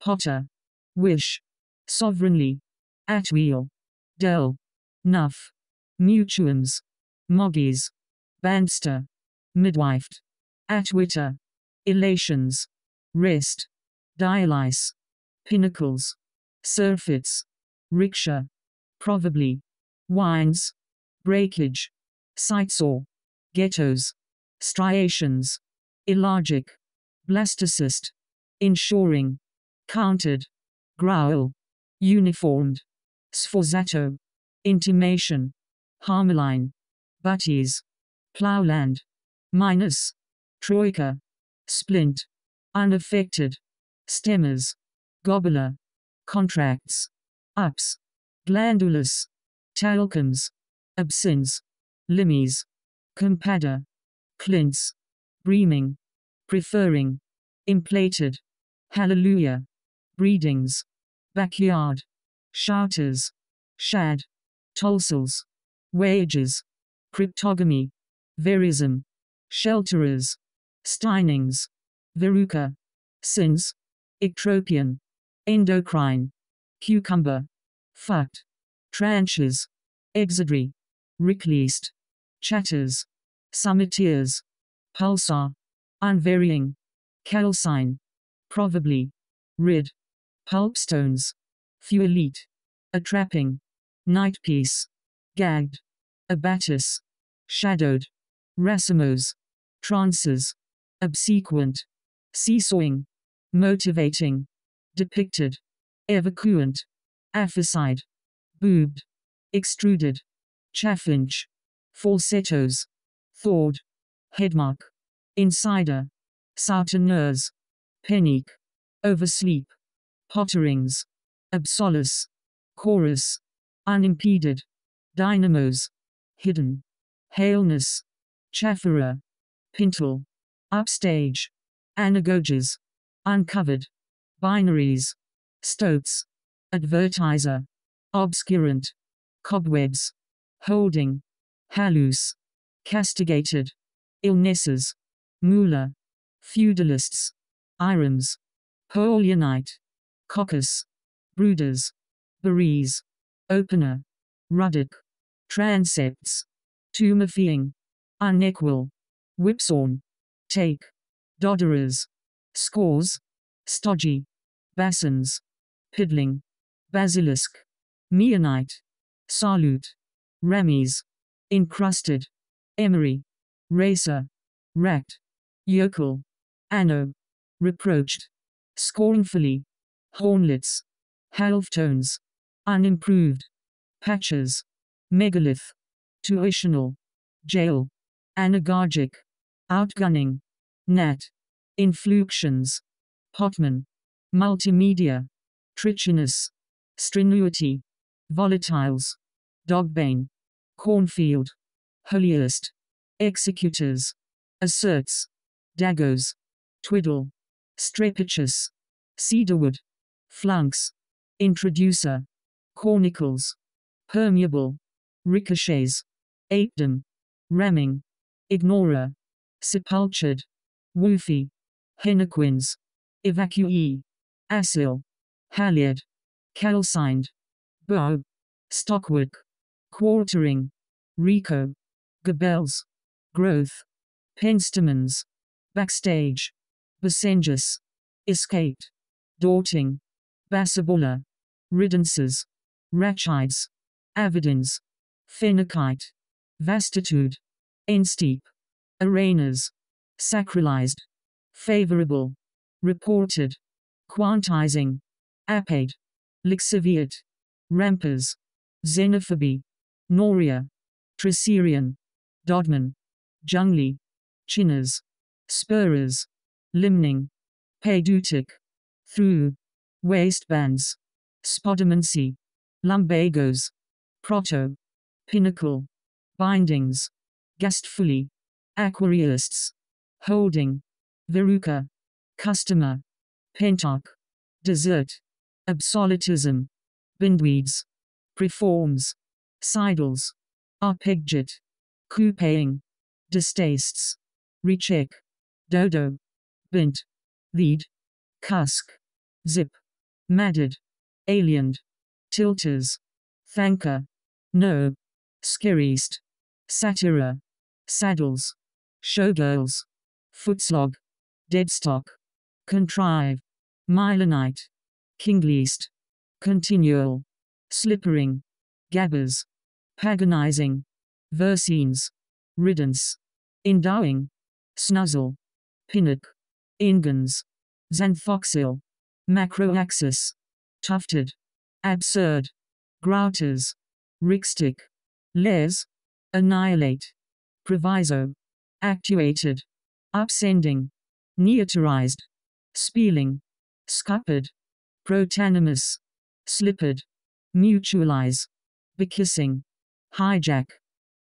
Potter. Wish. Sovereignly. At wheel. Dell. Nuff. Mutuums. Moggies. Banster. Midwifed. Atwitter. Elations. Rest. Dialyse. Pinnacles. Surfits. Rickshaw. Probably. wines, Breakage. Sightsaw. Ghettos. Striations. Illogic. Blastocyst. insuring counted, growl, uniformed, sforzato, intimation, Harmeline. butties, plowland, minus, troika, splint, unaffected, stemmers, gobbler, contracts, ups, glandulus, talcums, absins, limies, compada, clints, breaming, preferring, implated, hallelujah, Readings, backyard, shouters, shad, tolsils, wages, cryptogamy, verism, shelterers, steinings, veruca, sins, ectropion, endocrine, cucumber, fut, tranches, exedry, rickleast, chatters, summiteers, pulsar, unvarying, calcine, probably, rid, Pulpstones. Few elite. A trapping. Night piece. Gagged. Abatis. Shadowed. Racimos. Trances. Obsequent. Seesawing. Motivating. Depicted. Evacuant. Aphicide. Boobed. Extruded. Chaffinch. Falsettos. Thawed. Headmark. Insider. Souteners. Penique. Oversleep. Potterings. Absolus. Chorus. Unimpeded. Dynamos. Hidden. Haleness. Chaffera. Pintle. Upstage. Anagoges. Uncovered. Binaries. Stoats. Advertiser. Obscurant. Cobwebs. Holding. Halus. Castigated. Illnesses. Moolah. Feudalists. Irons. Polianite coccus, brooders, buries, opener, ruddock, transepts, tomb of feeing, unequal, whipsawn, take, dodderers, scores, stodgy, bassins, piddling, basilisk, meonite, salute, ramies, encrusted, emery, racer, wrecked, yokel, anno, reproached, scornfully, hornlets, halftones, unimproved, patches, megalith, tuitional, jail, anagogic, outgunning, nat, influxions, potman, multimedia, trichinous, strenuity, volatiles, dogbane, cornfield, holiest, executors, asserts, daggers, twiddle, strepichus, cedarwood, flanks, introducer, cornicles, permeable, ricochets, apedom, ramming, ignorer, sepultured, woofy, henequins, evacuee, asil, halliard, calcined, bow, stockwork, quartering, rico, gabels, growth, penstemons, backstage, basengus, escaped, daunting, Basabona, Riddances, Rachides, Avidins, Phenakite, Vastitude, Ensteep, Arenas, Sacralized, Favorable, Reported, Quantizing, aped, Lixiviate, Rampers, Xenophobia, Noria, Tricerion, Dodman, Jungli, Chinners, Spurers, Limning, Paidutic, Through, waistbands, spodomancy, lumbagos, proto, pinnacle, bindings, gastfully, aquarialists, holding, veruca, customer, pentarch, dessert, absolutism, bindweeds, preforms, sidles, arpeggiate, coupeing, distastes, recheck, dodo, bint, lead, cusk, zip. Madded. Aliened. Tilters. Thanker. No. skiriest, Satira. Saddles. Showgirls. Footslog. Deadstock. Contrive. mylonite, Kingliest. Continual. Slippering. Gabbers. Paganizing. Versines. Riddance. Endowing. Snuzzle. Pinnock. Ingans. Xanthoxyl. Macroaxis. Tufted. Absurd. Grouters. Rickstick. Les. Annihilate. Proviso. Actuated. Upsending. Neoterized. Spieling. Scuppered. Protanimous. Slippered. Mutualize. Bekissing. Hijack.